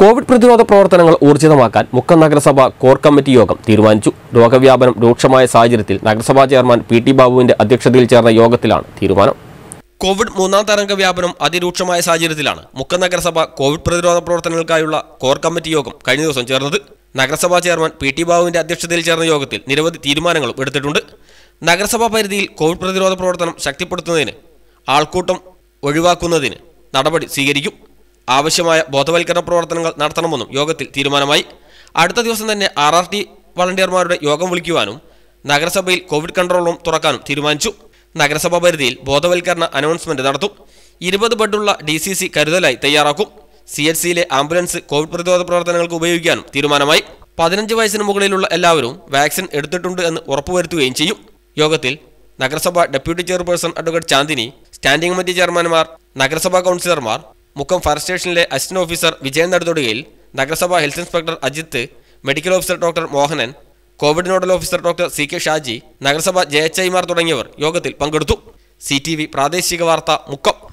Covid പ്രതിരോധ പ്രവർത്തനങ്ങൾ ഊർജിതമാക്കാൻ മുക്ക നഗരസഭ കോർ കമ്മിറ്റി യോഗം തീരുമാനിച്ചു രോഗവ്യാപനം രൂക്ഷമായ സാഹചര്യത്തിൽ നഗരസഭാ ചെയർമാൻ പി ടി ബാബുവിന്റെ അധ്യക്ഷതയിൽ ചേർന്ന യോഗത്തിലാണ് തീരുമാനം കോവിഡ് മൂന്നാം തരംഗ വ്യാപനം അതിരൂക്ഷമായ സാഹചര്യത്തിലാണ് മുക്ക നഗരസഭ കോവിഡ് പ്രതിരോധ പ്രവർത്തനങ്ങൾക്കായുള്ള കോർ കമ്മിറ്റി യോഗം കഴിഞ്ഞ ദിവസം ചേർന്നത് നഗരസഭാ ചെയർമാൻ പി ടി ബാബുവിന്റെ അധ്യക്ഷതയിൽ ചേർന്ന യോഗത്തിൽ നിരവധി തീരുമാനങ്ങളും എടുത്തിട്ടുണ്ട് നഗരസഭാ പരിധിയിൽ കോവിഡ് പ്രതിരോധ പ്രവർത്തനം ശക്തിപ്പെടുത്തുന്നതിന് ആൾക്കൂട്ടം ഒഴിവാക്കുന്നതിന് നടപടി സ്വീകരിക്കും ആവശ്യമായ ബോധവൽക്കരണ പ്രവർത്തനങ്ങൾ നടത്തണമെന്നും യോഗത്തിൽ തീരുമാനമായി അടുത്ത ദിവസം തന്നെ ആർ ആർ ടി വളണ്ടിയർമാരുടെ യോഗം വിളിക്കുവാനും നഗരസഭയിൽ കോവിഡ് കൺട്രോൾ റൂം തുറക്കാനും തീരുമാനിച്ചു നഗരസഭാ പരിധിയിൽ ബോധവൽക്കരണ അനൗൺസ്മെന്റ് നടത്തും ഇരുപത് ബെഡുള്ള ഡി സി സി കരുതലായി തയ്യാറാക്കും സി എച്ച് സിയിലെ ആംബുലൻസ് കോവിഡ് പ്രതിരോധ പ്രവർത്തനങ്ങൾക്ക് ഉപയോഗിക്കാനും തീരുമാനമായി പതിനഞ്ച് വയസ്സിന് മുകളിലുള്ള എല്ലാവരും വാക്സിൻ എടുത്തിട്ടുണ്ട് എന്ന് ഉറപ്പുവരുത്തുകയും ചെയ്യും യോഗത്തിൽ നഗരസഭ deputy chairperson advocate Chandini standing committee ചെയർമാൻമാർ നഗരസഭാ കൗൺസിലർമാർ മുക്കം ഫയർ സ്റ്റേഷനിലെ അസിസ്റ്റന്റ് ഓഫീസർ വിജയൻ നടുതൊടുകയിൽ നഗരസഭാ health inspector Ajith medical officer doctor Mohanan Covid nodal officer doctor C K Shaji നഗരസഭ ജെ എച്ച് ഐമാർ തുടങ്ങിയവർ യോഗത്തിൽ പങ്കെടുത്തു സി പ്രാദേശിക വാർത്ത മുക്കം